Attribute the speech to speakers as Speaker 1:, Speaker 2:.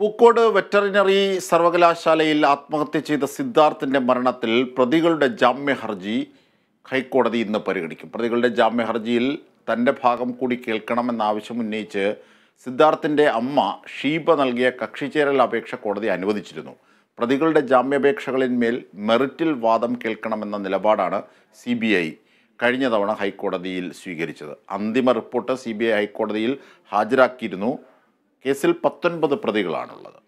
Speaker 1: Pookode veterinary സർവകലാശാലയിൽ ആത്മഹത്യ ചെയ്ത സിദ്ധാർത്ഥിൻ്റെ മരണത്തിൽ പ്രതികളുടെ ജാമ്യ ഹർജി ഹൈക്കോടതി ഇന്ന് പരിഗണിക്കും പ്രതികളുടെ ജാമ്യ ഹർജിയിൽ തൻ്റെ ഭാഗം കൂടി കേൾക്കണമെന്ന ആവശ്യം ഉന്നയിച്ച് സിദ്ധാർത്ഥിൻ്റെ അമ്മ ഷീബ നൽകിയ കക്ഷിചേരൽ അപേക്ഷ കോടതി അനുവദിച്ചിരുന്നു പ്രതികളുടെ ജാമ്യാപേക്ഷകളിന്മേൽ മെറിറ്റിൽ വാദം കേൾക്കണമെന്ന നിലപാടാണ് സി കഴിഞ്ഞ തവണ ഹൈക്കോടതിയിൽ സ്വീകരിച്ചത് അന്തിമ റിപ്പോർട്ട് സി ഹൈക്കോടതിയിൽ ഹാജരാക്കിയിരുന്നു കേസിൽ പത്തൊൻപത് പ്രതികളാണുള്ളത്